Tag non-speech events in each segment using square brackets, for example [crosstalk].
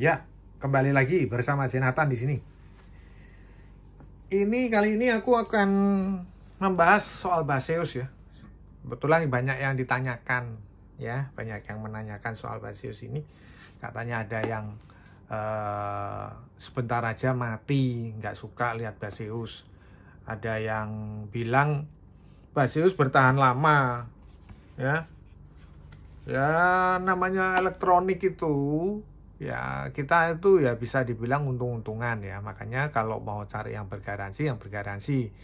Ya, kembali lagi bersama Jenatan di sini. Ini kali ini aku akan membahas soal Baseus ya. Kebetulan banyak yang ditanyakan ya, banyak yang menanyakan soal Baseus ini. Katanya ada yang uh, sebentar aja mati, nggak suka lihat Baseus. Ada yang bilang Baseus bertahan lama ya. Ya namanya elektronik itu ya kita itu ya bisa dibilang untung-untungan ya makanya kalau mau cari yang bergaransi yang bergaransi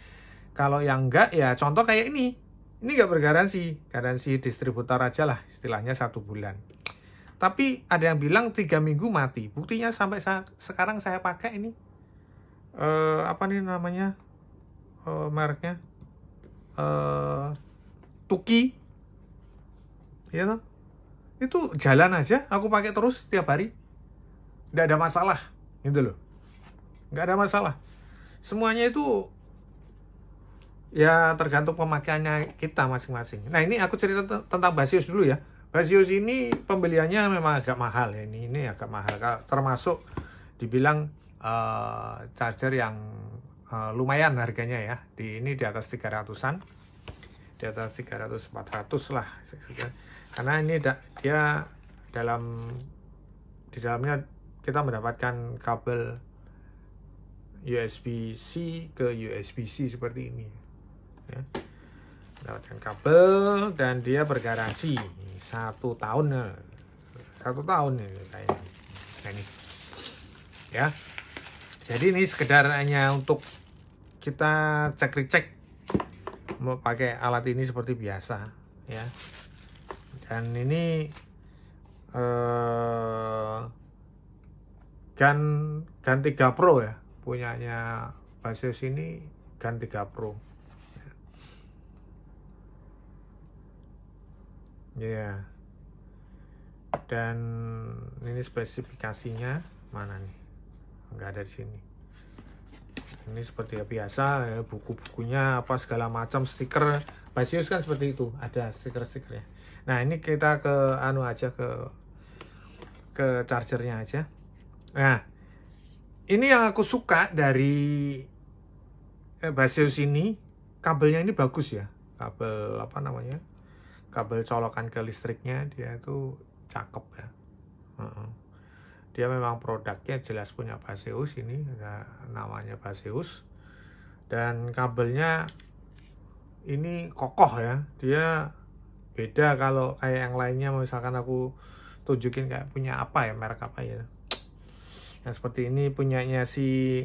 kalau yang enggak ya contoh kayak ini ini enggak bergaransi garansi distributor aja lah istilahnya satu bulan tapi ada yang bilang tiga minggu mati buktinya sampai sa sekarang saya pakai ini eh, apa nih namanya eh, mereknya eh, Tuki ya you itu jalan aja aku pakai terus setiap hari nggak ada masalah gitu loh nggak ada masalah semuanya itu ya tergantung pemakaiannya kita masing-masing nah ini aku cerita tentang Basius dulu ya Basius ini pembeliannya memang agak mahal ya ini ini agak mahal termasuk dibilang uh, charger yang uh, lumayan harganya ya di ini di atas 300-an di atas 300 400 lah karena ini da, dia dalam di dalamnya kita mendapatkan kabel USB-C ke USB-C seperti ini ya. mendapatkan kabel dan dia bergaransi satu tahun eh, satu tahun ya nah, ini ya jadi ini sekedar hanya untuk kita cek recek mau pakai alat ini seperti biasa ya dan ini eh, Gan Gan 3 Pro ya punyanya Basis ini Gan 3 Pro ya yeah. dan ini spesifikasinya mana nih nggak ada di sini ini seperti ya, biasa ya, buku-bukunya apa segala macam stiker Basius kan seperti itu ada stiker-stikernya nah ini kita ke anu aja ke ke chargernya aja Nah, ini yang aku suka dari eh, Baseus ini, kabelnya ini bagus ya. Kabel apa namanya? Kabel colokan ke listriknya dia itu cakep ya. Dia memang produknya jelas punya Baseus ini, ada namanya Baseus. Dan kabelnya ini kokoh ya. Dia beda kalau kayak yang lainnya misalkan aku tunjukin kayak punya apa ya merek apa ya yang seperti ini punyanya si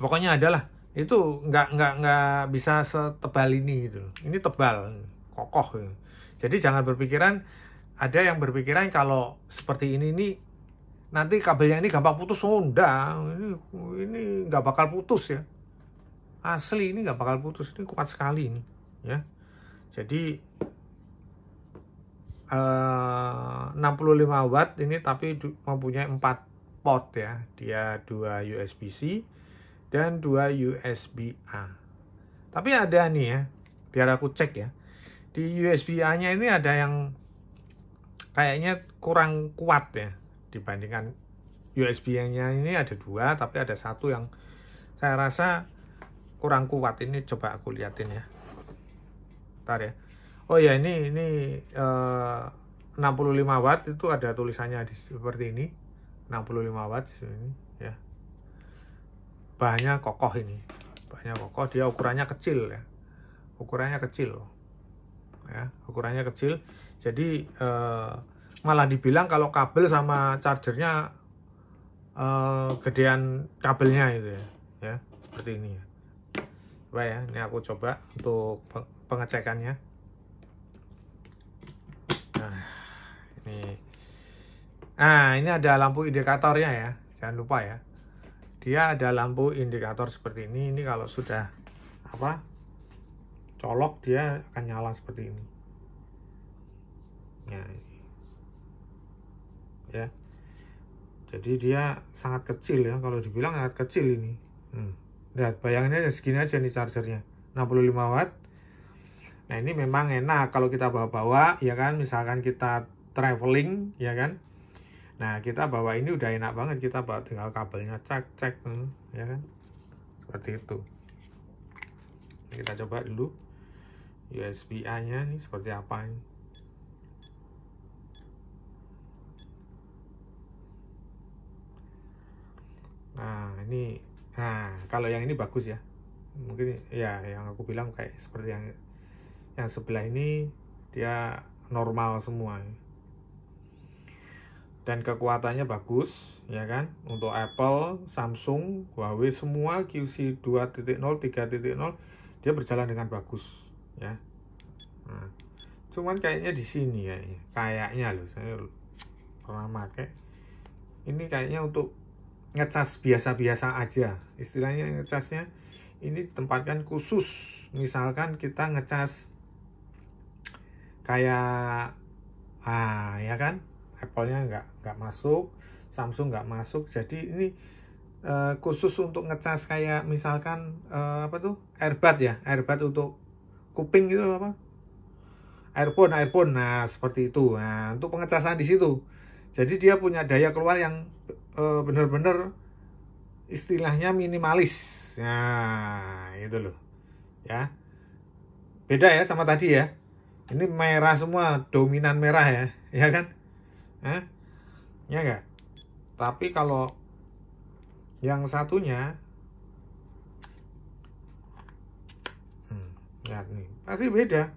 pokoknya adalah itu nggak nggak nggak bisa setebal ini gitu ini tebal kokoh gitu. jadi jangan berpikiran ada yang berpikiran kalau seperti ini ini nanti kabelnya ini gampang putus oh ini ini nggak bakal putus ya asli ini nggak bakal putus ini kuat sekali ini ya jadi eh, 65 watt ini tapi mempunyai 4 port ya. Dia dua USB-C dan dua USB-A. Tapi ada nih ya, biar aku cek ya. Di USB-A-nya ini ada yang kayaknya kurang kuat ya dibandingkan USB-nya ini ada dua, tapi ada satu yang saya rasa kurang kuat. Ini coba aku liatin ya. ntar ya. Oh ya ini ini eh, 65 watt itu ada tulisannya di, seperti ini. 65 watt gitu ini ya bahannya kokoh ini bahannya kokoh dia ukurannya kecil ya ukurannya kecil ya ukurannya kecil jadi eh, malah dibilang kalau kabel sama chargernya eh, gedean kabelnya itu ya ya seperti ini ya coba ya ini aku coba untuk pengecekannya nah ini Nah, ini ada lampu indikatornya ya. Jangan lupa ya. Dia ada lampu indikator seperti ini. Ini kalau sudah apa? Colok dia akan nyala seperti ini. Ya. Ya. Jadi dia sangat kecil ya. Kalau dibilang sangat kecil ini. Hmm. Lihat, bayanginnya segini aja nih chargernya. 65 watt. Nah ini memang enak kalau kita bawa-bawa, ya kan? Misalkan kita traveling, ya kan? Nah, kita bawa ini udah enak banget. Kita bawa tinggal kabelnya cek-cek, hmm, ya kan? Seperti itu. Kita coba dulu usb nya ini seperti apa ini. Nah, ini nah, kalau yang ini bagus ya. Mungkin ya yang aku bilang kayak seperti yang yang sebelah ini dia normal semua dan kekuatannya bagus ya kan untuk Apple, Samsung, Huawei semua QC 2.0, 3.0 dia berjalan dengan bagus ya. Nah, cuman kayaknya di sini ya, ya. kayaknya loh saya pernah pakai. Ini kayaknya untuk ngecas biasa-biasa aja. Istilahnya ngecasnya ini ditempatkan khusus. Misalkan kita ngecas kayak ah ya kan Apple-nya nggak nggak masuk, Samsung nggak masuk. Jadi ini uh, khusus untuk ngecas kayak misalkan uh, apa tuh airbud ya, airbud untuk kuping gitu apa? Airphone, airphone. Nah seperti itu. Nah untuk pengecasan di situ. Jadi dia punya daya keluar yang uh, benar-benar istilahnya minimalis. Nah itu loh, ya beda ya sama tadi ya ini merah semua dominan merah ya ya kan eh ya enggak tapi kalau yang satunya hmm, lihat nih pasti beda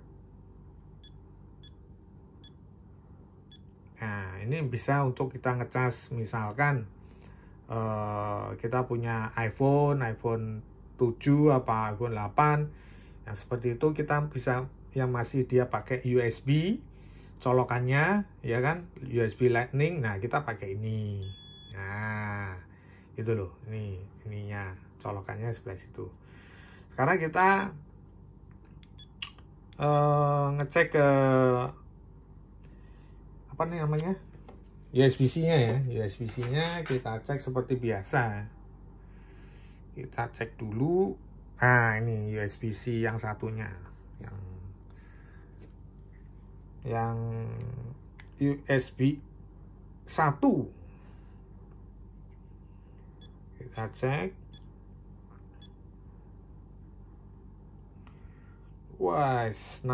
nah ini bisa untuk kita ngecas misalkan Uh, kita punya iPhone iPhone 7 apa iPhone 8 yang nah, seperti itu kita bisa yang masih dia pakai USB colokannya ya kan USB Lightning nah kita pakai ini nah gitu loh ini ininya colokannya sebelah situ sekarang kita uh, ngecek ke apa nih namanya USB-C nya ya USB-C nya kita cek seperti biasa kita cek dulu nah ini USB-C yang satunya yang yang USB 1 kita cek wah 65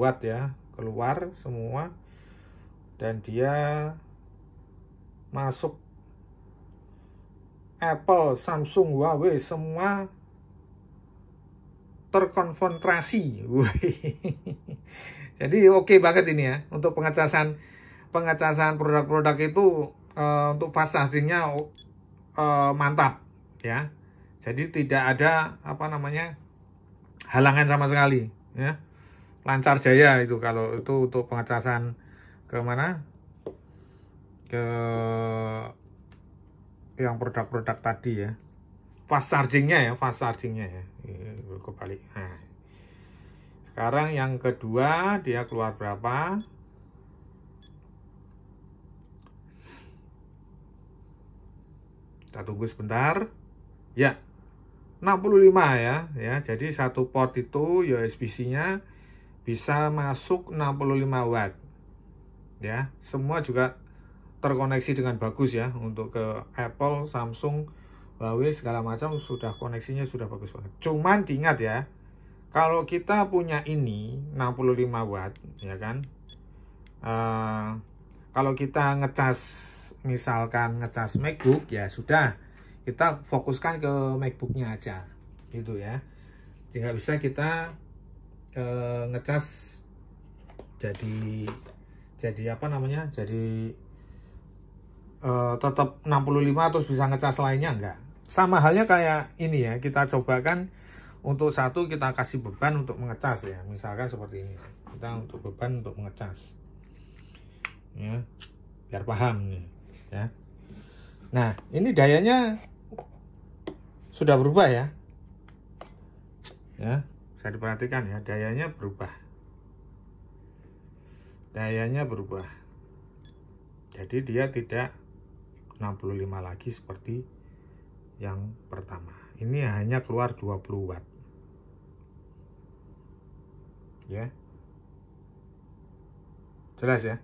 watt ya keluar semua dan dia masuk Apple, Samsung, Huawei semua terkonfrontasi. [laughs] Jadi oke okay banget ini ya untuk pengecasan pengecasan produk-produk itu uh, untuk fast chargingnya uh, mantap ya. Jadi tidak ada apa namanya halangan sama sekali ya. Lancar jaya itu kalau itu untuk pengecasan ke mana? Ke yang produk-produk tadi ya. Fast chargingnya ya, fast chargingnya ya. Iya cukup nah sekarang yang kedua dia keluar berapa kita tunggu sebentar ya 65 ya ya jadi satu port itu USB-C nya bisa masuk 65 watt ya semua juga terkoneksi dengan bagus ya untuk ke Apple, Samsung, Huawei segala macam sudah koneksinya sudah bagus banget cuman diingat ya kalau kita punya ini 65 watt ya kan uh, kalau kita ngecas misalkan ngecas MacBook ya sudah kita fokuskan ke MacBooknya aja gitu ya jika bisa kita uh, ngecas jadi jadi apa namanya jadi uh, tetap 65 terus bisa ngecas lainnya enggak sama halnya kayak ini ya kita coba kan untuk satu kita kasih beban untuk mengecas ya misalkan seperti ini kita untuk beban untuk mengecas ya biar paham nih ya nah ini dayanya sudah berubah ya ya saya diperhatikan ya dayanya berubah dayanya berubah jadi dia tidak 65 lagi seperti yang pertama ini hanya keluar 20 watt ya jelas ya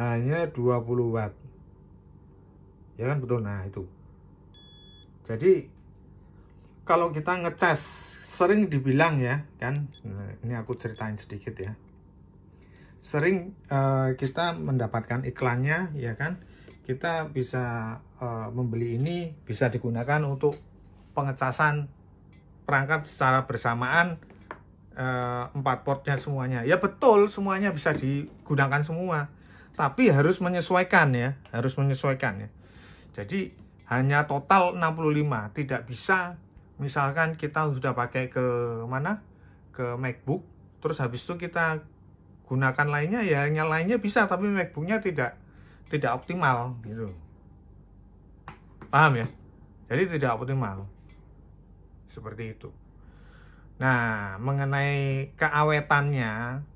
hanya 20 watt ya kan betul nah itu jadi kalau kita ngecas sering dibilang ya kan nah, ini aku ceritain sedikit ya sering uh, kita mendapatkan iklannya ya kan kita bisa uh, membeli ini bisa digunakan untuk pengecasan perangkat secara bersamaan eh, empat portnya semuanya ya betul semuanya bisa digunakan semua tapi harus menyesuaikan ya harus menyesuaikan ya jadi hanya total 65 tidak bisa misalkan kita sudah pakai ke mana ke MacBook terus habis itu kita gunakan lainnya ya yang lainnya bisa tapi MacBooknya tidak tidak optimal gitu paham ya jadi tidak optimal seperti itu nah mengenai keawetannya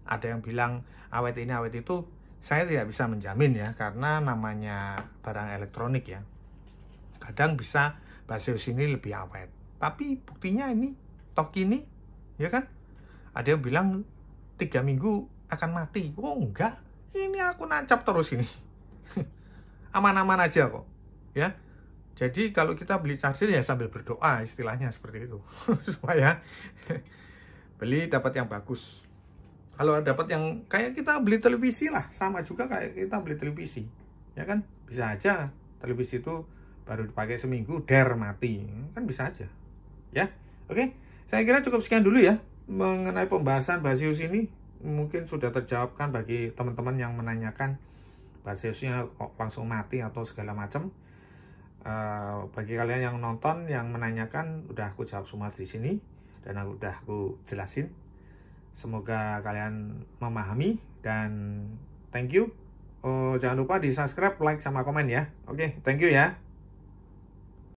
ada yang bilang awet ini awet itu saya tidak bisa menjamin ya karena namanya barang elektronik ya kadang bisa basio sini lebih awet tapi buktinya ini tok ini ya kan ada yang bilang tiga minggu akan mati oh enggak ini aku nancap terus ini aman-aman aja kok ya jadi kalau kita beli charger ya sambil berdoa istilahnya seperti itu [laughs] supaya beli dapat yang bagus kalau dapat yang kayak kita beli televisi lah sama juga kayak kita beli televisi ya kan bisa aja televisi itu baru dipakai seminggu der mati kan bisa aja ya oke saya kira cukup sekian dulu ya mengenai pembahasan Basius ini mungkin sudah terjawabkan bagi teman-teman yang menanyakan basisnya langsung mati atau segala macam uh, eh, bagi kalian yang nonton yang menanyakan udah aku jawab semua di sini dan aku udah aku jelasin semoga kalian memahami dan thank you oh jangan lupa di subscribe like sama komen ya oke okay, thank you ya